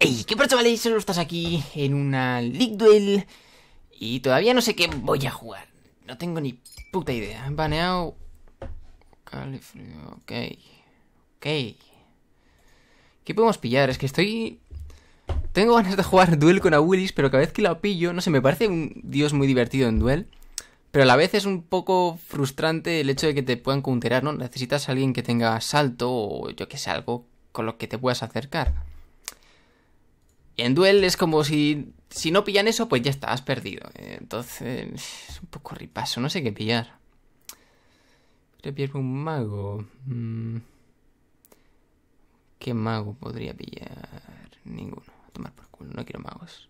Ey, ¿qué pasa chavales? Solo estás aquí en una League Duel y todavía no sé qué voy a jugar. No tengo ni puta idea. Baneado... Ok. Ok. ¿Qué podemos pillar? Es que estoy... Tengo ganas de jugar Duel con a Willis, pero cada vez que la pillo, no sé, me parece un dios muy divertido en Duel. Pero a la vez es un poco frustrante el hecho de que te puedan counterar, ¿no? Necesitas a alguien que tenga salto o yo que sé, algo con lo que te puedas acercar. Y en Duel es como si, si no pillan eso, pues ya estás perdido. Entonces, es un poco ripaso, no sé qué pillar. Podría pillarme un mago. Mm. ¿Qué mago podría pillar? Ninguno. A tomar por culo, no quiero magos.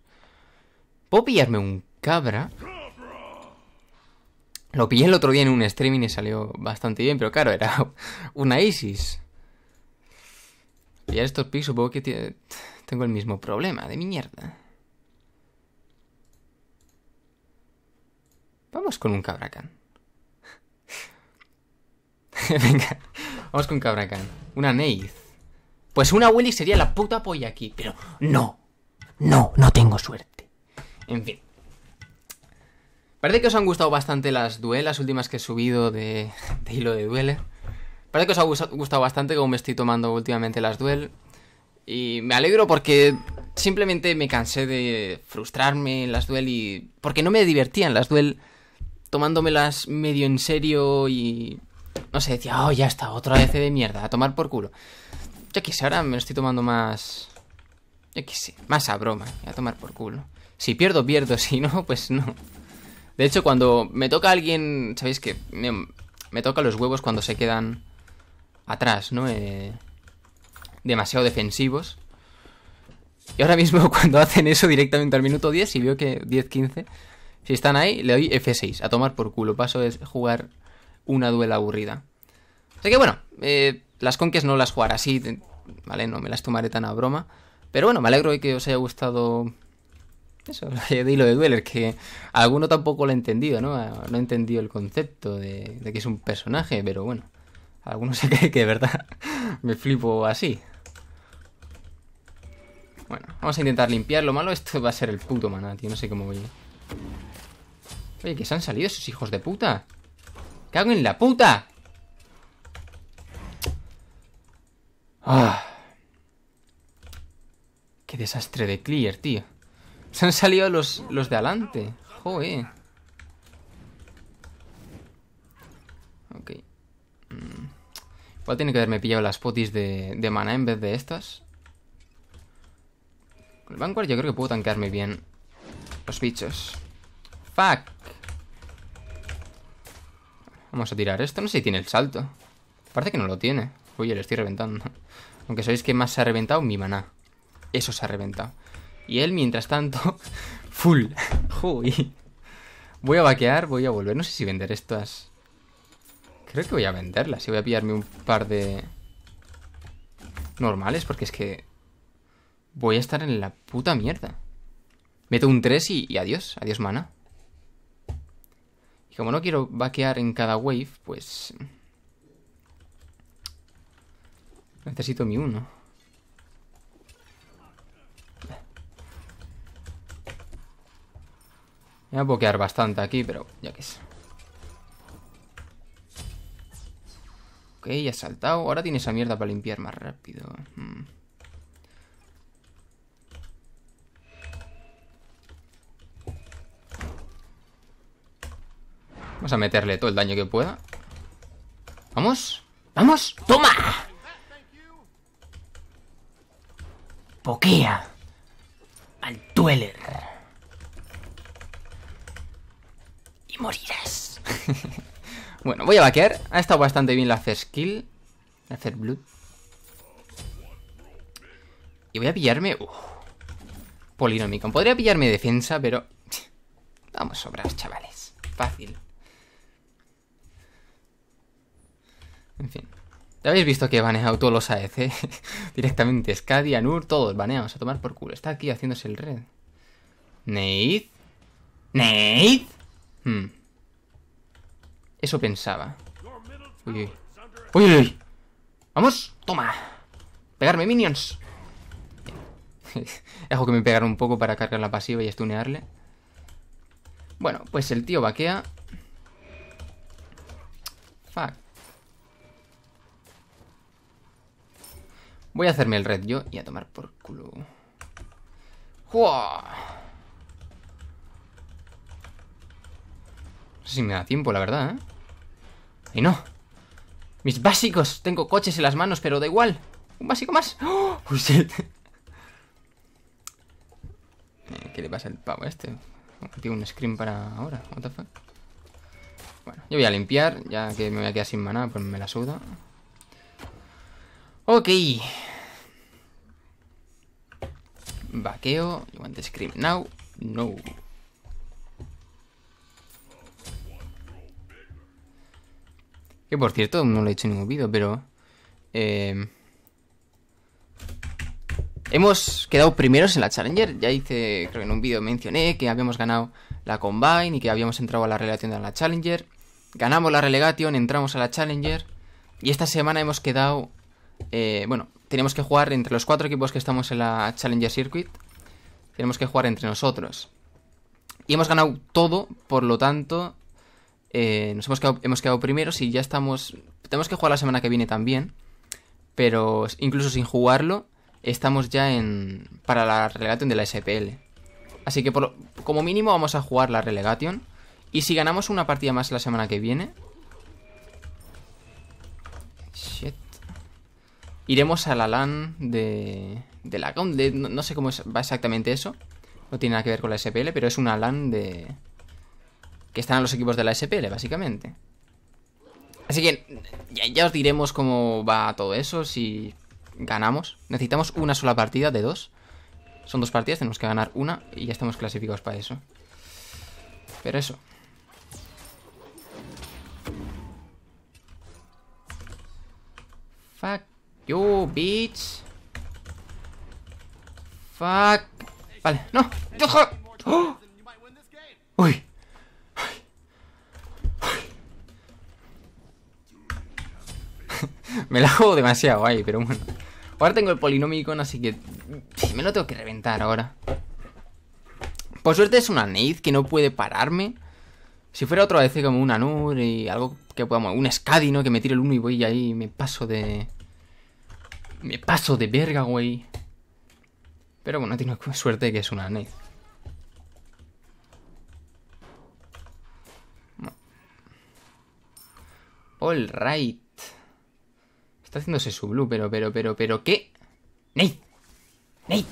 ¿Puedo pillarme un cabra? Lo pillé el otro día en un streaming y salió bastante bien, pero claro, era una Isis. Pillar estos pisos. supongo que tiene... Tengo el mismo problema de mi mierda. Vamos con un cabracán. Venga, vamos con un cabracán. Una Neith. Pues una Willy sería la puta polla aquí. Pero no, no, no tengo suerte. En fin. Parece que os han gustado bastante las duelas últimas que he subido de, hilo de duele. Parece que os ha gustado bastante cómo me estoy tomando últimamente las duel. Y me alegro porque simplemente me cansé de frustrarme en las duel y... Porque no me divertían las duel tomándomelas medio en serio y... No sé, decía, oh, ya está, otra vez de mierda, a tomar por culo. Ya que sé, ahora me lo estoy tomando más... ya que sé, más a broma, a tomar por culo. Si pierdo, pierdo, si no, pues no. De hecho, cuando me toca a alguien, sabéis que me, me toca los huevos cuando se quedan atrás, ¿no? Eh, demasiado defensivos. Y ahora mismo cuando hacen eso directamente al minuto 10, y veo que 10-15, si están ahí, le doy F6, a tomar por culo. Paso es jugar una duela aburrida. Así que bueno, eh, las conques no las jugar así, ¿vale? No me las tomaré tan a broma. Pero bueno, me alegro de que os haya gustado eso, de hilo de dueler que alguno tampoco lo ha entendido, ¿no? No he entendido el concepto de, que es un personaje, pero bueno, algunos alguno que de verdad me flipo así. Bueno, vamos a intentar limpiar. Lo malo esto va a ser el puto maná, tío. No sé cómo voy. Oye, que se han salido esos hijos de puta. hago en la puta! ¡Ah! ¡Qué desastre de clear, tío! Se han salido los, de adelante. ¡Joder! Ok. Mm. Igual tiene que haberme pillado las potis de, de mana en vez de estas. El Vanguard yo creo que puedo tanquearme bien los bichos. ¡Fuck! Vamos a tirar esto. No sé si tiene el salto. Parece que no lo tiene. Oye, le estoy reventando. Aunque sabéis que más se ha reventado mi maná. Eso se ha reventado. Y él, mientras tanto, full. Voy a vaquear, voy a volver. No sé si vender estas. Creo que voy a venderlas. Y voy a pillarme un par de... Normales, porque es que voy a estar en la puta mierda. Meto un 3 y, adiós, adiós mana. Y como no quiero vaquear en cada wave, pues... Necesito mi 1. voy a boquear bastante aquí, pero ya que es. Ok, ya ha saltado. Ahora tiene esa mierda para limpiar más rápido. Hmm. Vamos a meterle todo el daño que pueda. Vamos. Vamos. Toma. Pokea. Al dueler! Y morirás. bueno, voy a vaquear. Ha estado bastante bien la hacer skill. La hacer blood. Y voy a pillarme... Uh, Polinómico Podría pillarme defensa, pero... Vamos sobrar, chavales. Fácil. En fin. Ya habéis visto que he baneado todos los AEC. Eh? Directamente. Skadi, Anur, todos baneados. A tomar por culo. Está aquí haciéndose el red. Neid. Neid. Hmm. Eso pensaba. Uy, uy. Uy, Vamos. Toma. Pegarme, minions. Dejo que me pegaron un poco para cargar la pasiva y estunearle. Bueno, pues el tío vaquea. Fuck. Voy a hacerme el red yo y a tomar por culo. No sé si me da tiempo, la verdad, ¿eh? ¡Y no! ¡Mis básicos! Tengo coches en las manos, pero da igual. ¡Un básico más! ¡Oh! ¡Uy, shit! ¿Qué le pasa al pavo a este? Tengo un screen para ahora. What the fuck? Bueno, yo voy a limpiar, ya que me voy a quedar sin maná, pues me la suda. Ok. Vaqueo. You want to scream now? No. Que por cierto, no lo he hecho en ningún vídeo, pero... Eh, hemos quedado primeros en la Challenger. Ya hice, creo que en un vídeo mencioné que habíamos ganado la Combine y que habíamos entrado a la relegación de la Challenger. Ganamos la relegación, entramos a la Challenger. Y esta semana hemos quedado eh, bueno, tenemos que jugar entre los cuatro equipos que estamos en la Challenger Circuit. Tenemos que jugar entre nosotros. Y hemos ganado todo, por lo tanto, eh, nos hemos quedado, primero si primeros y ya estamos... Tenemos que jugar la semana que viene también, pero incluso sin jugarlo, estamos ya en para la relegación de la SPL. Así que como mínimo vamos a jugar la relegation. Y si ganamos una partida más la semana que viene... Shit. Iremos a la LAN de, de la no, sé cómo va exactamente eso. No tiene nada que ver con la SPL, pero es una LAN de... Que están los equipos de la SPL, básicamente. Así que ya, ya os diremos cómo va todo eso, si ganamos. Necesitamos una sola partida de dos. Son dos partidas, tenemos que ganar una y ya estamos clasificados para eso. Pero eso. Fuck. Yo, bitch. Fuck. Vale, no. Uy. me la juego demasiado ahí, pero bueno. Ahora tengo el polinomio así que me lo tengo que reventar ahora. Por suerte es una nade que no puede pararme. Si fuera otra vez como una Nur y algo que podamos... Un Scadi, ¿no? Que me tire el 1 y voy ahí y me paso de... Me paso de verga, güey. Pero bueno, tiene suerte que es una Nade. All right. Está haciéndose su blue, pero, pero, pero, pero, ¿qué? ¡Nate! ¡Nate!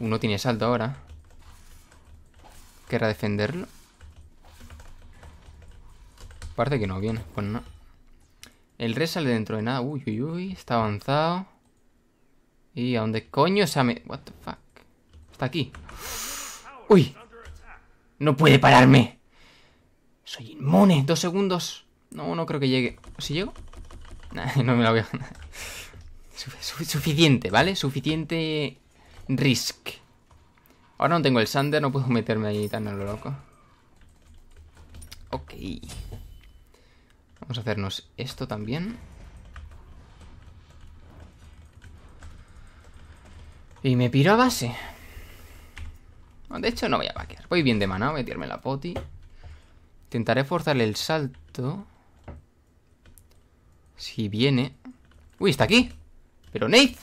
Uno tiene salto ahora. ¿Querrá defenderlo? Parece que no, viene pues no. El rey sale dentro de nada. Uy, uy, uy. Está avanzado. ¿Y a dónde coño se ha me... What the fuck? Está aquí. ¡Uy! ¡No puede pararme! ¡Soy inmune! ¡Dos segundos! No, no creo que llegue. ¿Si llego? no me lo voy a Suficiente, ¿vale? Suficiente risk. Ahora no tengo el sander, no puedo meterme ahí tan a lo loco. Ok. Vamos a hacernos esto también. Y me piro a base. De hecho, no voy a vaquear. Voy bien de mano. voy a tirarme la poti. Intentaré forzarle el salto. Si viene. ¡Uy, está aquí! ¡Pero Nate!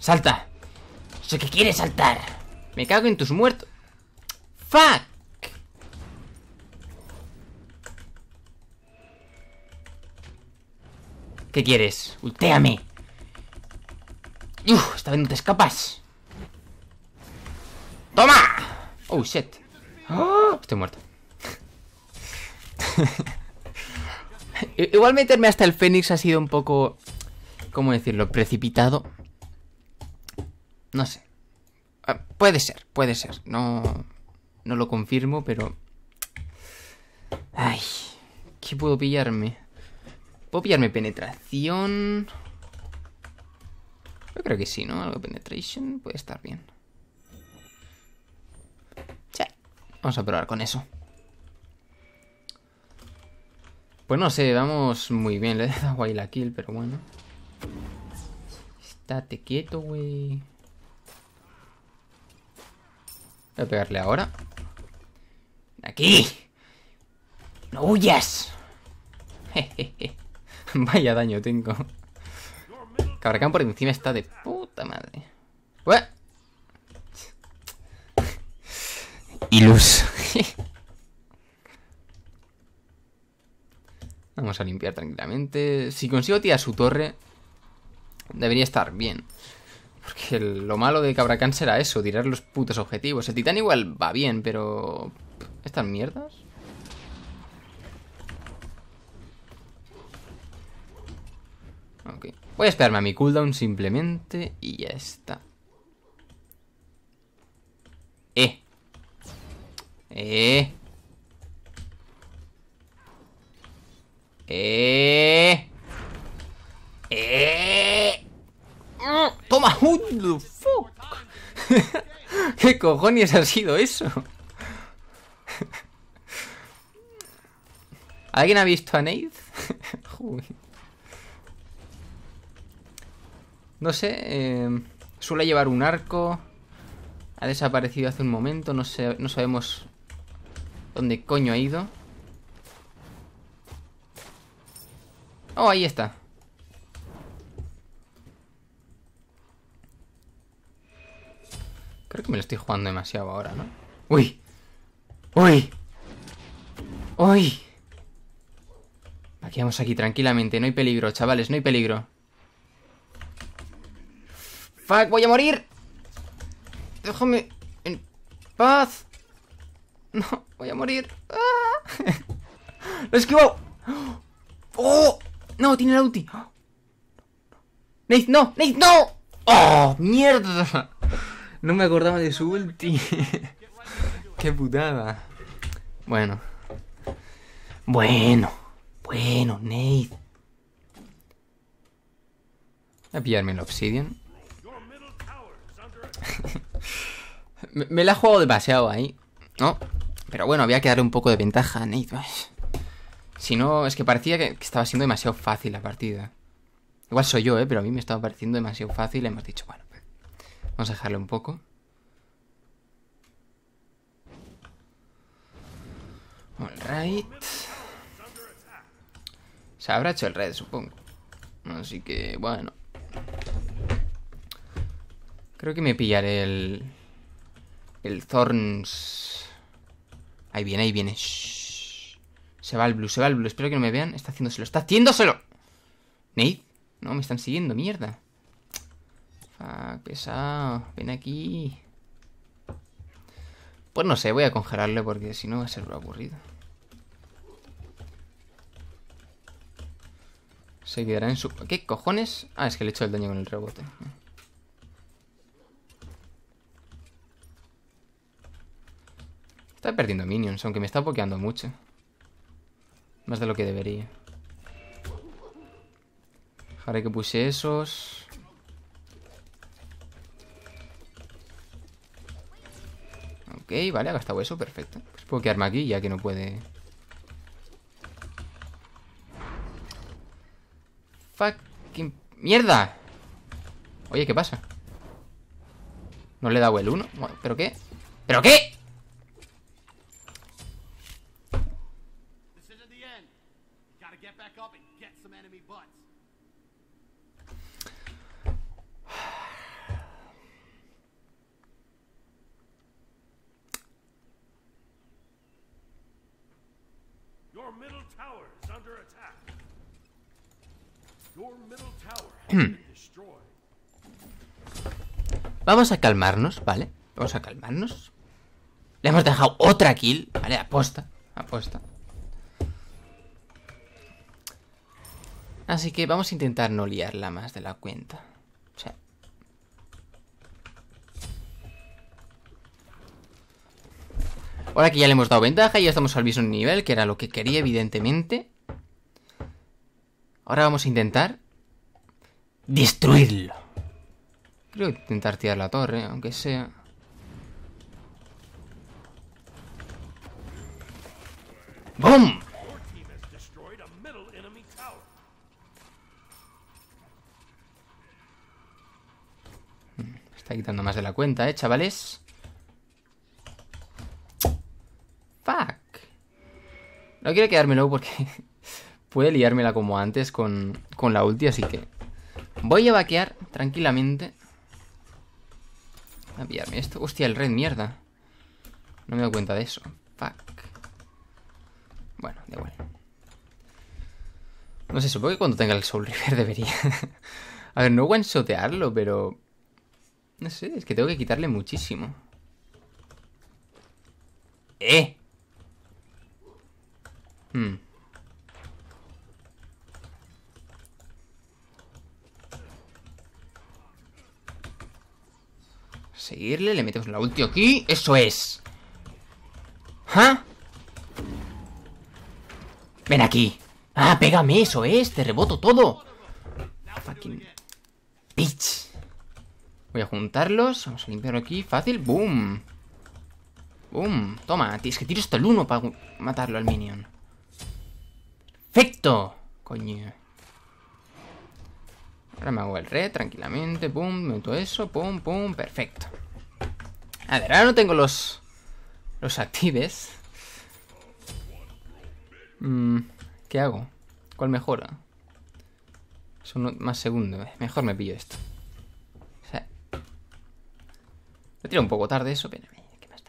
¡Salta! ¡Sé que quiere saltar! ¡Me cago en tus muertos! ¡Fuck! ¿Qué quieres? ¡Ultéame! ¡Uf! Esta vez no te escapas. ¡Toma! ¡Oh, shit! Ah, estoy muerto. Igual meterme hasta el Fénix ha sido un poco... ¿Cómo decirlo? Precipitado. No sé. Ah, puede ser, puede ser. No, no lo confirmo, pero... Ay, ¿qué puedo pillarme? ¿Puedo pillarme penetración? Yo creo que sí, ¿no? Algo de penetration puede estar bien. Vamos a probar con eso. Pues no sé, vamos muy bien. Le he dado ahí la kill, pero bueno. Estate quieto, güey. Voy a pegarle ahora. ¡Aquí! ¡No huyas! Jejeje. Vaya daño tengo. Cabracán por encima está de puta madre. Y luz Vamos a limpiar tranquilamente. Si consigo tirar su torre, debería estar bien. Porque lo malo de Cabracán será eso, tirar los putos objetivos. El titán igual va bien, pero... ¿Estas mierdas? Voy a esperarme a mi cooldown simplemente y ya está. Eh. Eh. Eh. Eh. Toma, what the fuck. ¿Qué cojones ha sido eso? ¿Alguien ha visto a Nate? No sé, eh, suele llevar un arco. Ha desaparecido hace un momento, no, sabemos dónde coño ha ido. Oh, ahí está. Creo que me lo estoy jugando demasiado ahora, ¿no? ¡Uy! ¡Uy! ¡Uy! vamos aquí tranquilamente. No hay peligro, chavales, no hay peligro. Fuck, voy a morir. Déjame en paz. No, voy a morir. Ah. ¡Lo esquivo ¡Oh! No, tiene la ulti. ¡Nate, no! ¡Nate, no! ¡Oh, mierda! No me acordaba de su ulti. ¡Qué putada! Bueno. Bueno. Bueno, Nate. Voy a pillarme el obsidian me, la ha jugado demasiado ahí, ¿no? Pero bueno, había que darle un poco de ventaja a Nate. Si no, es que parecía que, estaba siendo demasiado fácil la partida. Igual soy yo, ¿eh? Pero a mí me estaba pareciendo demasiado fácil y hemos dicho, bueno, pues, vamos a dejarle un poco. right Se habrá hecho el red, supongo. Así que, bueno. Creo que me pillaré el... El Thorns... Ahí viene, ahí viene. Se va el blue, se va el blue. Espero que no me vean. Está haciéndoselo, está haciéndoselo. Nate. No, me están siguiendo, mierda. Fuck, pesado. Ven aquí. Pues no sé, voy a congelarle porque si no va a ser aburrido. Se quedará en su... ¿Qué cojones? Ah, es que le he hecho el daño con el rebote. perdiendo minions, aunque me está pokeando mucho. Más de lo que debería. Dejaré que puse esos. Ok, vale, ha gastado eso, perfecto. Pues puedo quedarme aquí ya que no puede... Fucking... ¡Mierda! Oye, ¿qué pasa? No le he dado el 1. ¿Pero qué? ¿Pero qué? Hmm. Vamos a calmarnos, ¿vale? Vamos a calmarnos. Le hemos dejado otra kill, ¿vale? Aposta, aposta. Así que vamos a intentar no liarla más de la cuenta. O sea... Ahora que ya le hemos dado ventaja, Y ya estamos al mismo nivel, que era lo que quería, evidentemente. Ahora vamos a intentar destruirlo. Creo que intentar tirar la torre, aunque sea... ¡Bum! Mm, está quitando más de la cuenta, ¿eh, chavales? Fuck. No quiero quedármelo porque puede liármela como antes con, la ulti, así que voy a vaquear tranquilamente. A pillarme esto. Hostia, el red mierda. No me doy cuenta de eso. Fuck. Bueno, da igual. No sé, supongo que cuando tenga el Soul River debería. a ver, no voy a ensotearlo, pero. No sé, es que tengo que quitarle muchísimo. ¡Eh! Hmm. Seguirle, le metemos la ulti aquí. ¡Eso es! ¿Ah? Ven aquí. ¡Ah, pégame! ¡Eso es! ¡Te reboto todo! Fucking... Bitch. Voy a juntarlos. Vamos a limpiarlo aquí. Fácil. ¡Boom! ¡Boom! Toma, es que tiro hasta el uno para matarlo al minion. ¡Perfecto! Coño. Ahora me hago el red tranquilamente. Pum, meto eso. Pum, pum. Perfecto. A ver, ahora no tengo los... Los actives. Mm, ¿Qué hago? ¿Cuál mejora? Son más segundos. Eh. Mejor me pillo esto. O sea... Me tiro un poco tarde eso, pero... ¿Qué más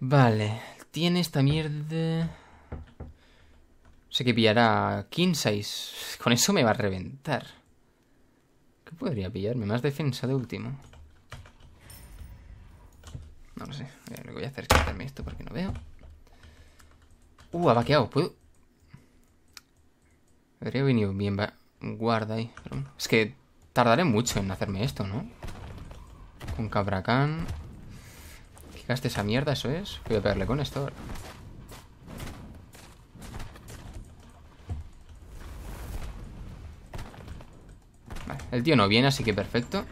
Vale. Tiene esta mierda... Sé que pillará 15 6. Con eso me va a reventar. ¿Qué podría pillarme? Más defensa de último. No lo sé. voy a hacer quitarme esto porque no veo. Uh, ha vaqueado. ¿Puedo? Habría venido bien guarda ahí. Es que tardaré mucho en hacerme esto, ¿no? Un cabracán. Que esa mierda, eso es. Voy a pegarle con esto El tío no viene, así que perfecto.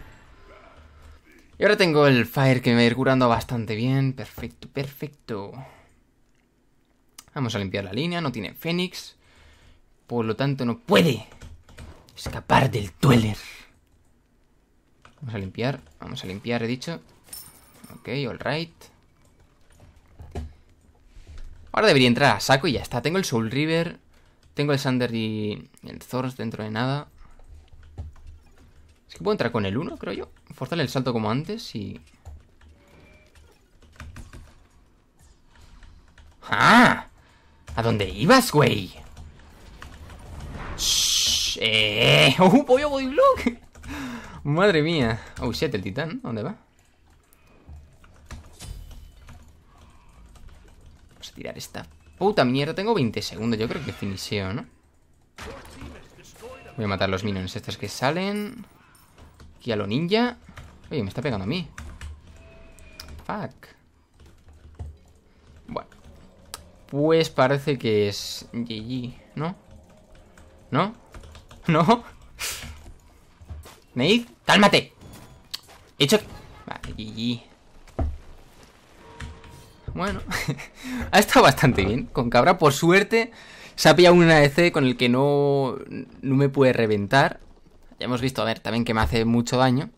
Y ahora tengo el Fire que me va a ir curando bastante bien. Perfecto, perfecto. Vamos a limpiar la línea. No tiene Fénix. Por lo tanto, no puede escapar del tueller. Vamos a limpiar. Vamos a limpiar, he dicho. Ok, alright. Ahora debería entrar a saco y ya está. Tengo el Soul River. Tengo el Sander y el Thorns dentro de nada. Es que puedo entrar con el 1, creo yo. Forzarle el salto como antes y... ¡Ah! ¿A dónde ibas, güey? ¡Shh! ¡Eh! eh. ¡Oh, pollo body Madre mía. Oh, shit, el titán. ¿Dónde va? Vamos a tirar esta puta mierda. Tengo 20 segundos. Yo creo que finiseo, ¿no? Voy a matar los minions estos que salen. Aquí a lo ninja. Oye, me está pegando a mí. Fuck. Bueno. Pues parece que es GG, ¿no? ¿No? ¿No? Nate cálmate. He hecho... Vale, GG. Bueno, ha estado bastante bien. Con Cabra, por suerte, se ha pillado un ADC con el que no, no me puede reventar. Ya hemos visto, a ver, también que me hace mucho daño.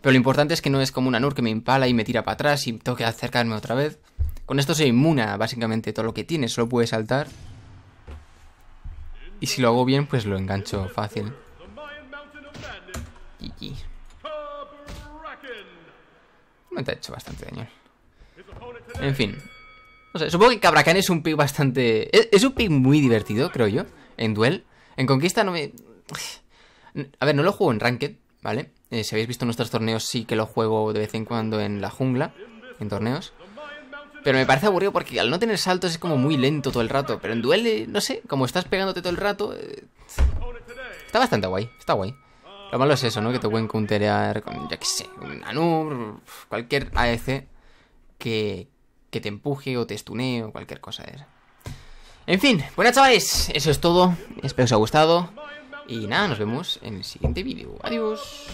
Pero lo importante es que no es como una NUR que me impala y me tira para atrás y tengo que acercarme otra vez. Con esto soy inmuna, básicamente, todo lo que tiene. Solo puede saltar. Y si lo hago bien, pues lo engancho fácil. Y No te ha hecho bastante daño. En fin. supongo que Cabrakan es un pick bastante... Es, es un pick muy divertido, creo yo, en Duel. En Conquista no me... A ver, no lo juego en Ranked, ¿vale? Eh, si habéis visto nuestros torneos, sí que lo juego de vez en cuando en la jungla, en torneos. Pero me parece aburrido porque al no tener saltos es como muy lento todo el rato. Pero en duele, eh, no sé, como estás pegándote todo el rato... Eh, está bastante guay, está guay. Lo malo es eso, ¿no? Que te pueden counterear con, ya que sé, un Anur, cualquier AEC que, que te empuje o te estunee o cualquier cosa de eso. En fin, bueno chavales, eso es todo. Espero que os haya gustado. Y nada, nos vemos en el siguiente vídeo. Adiós.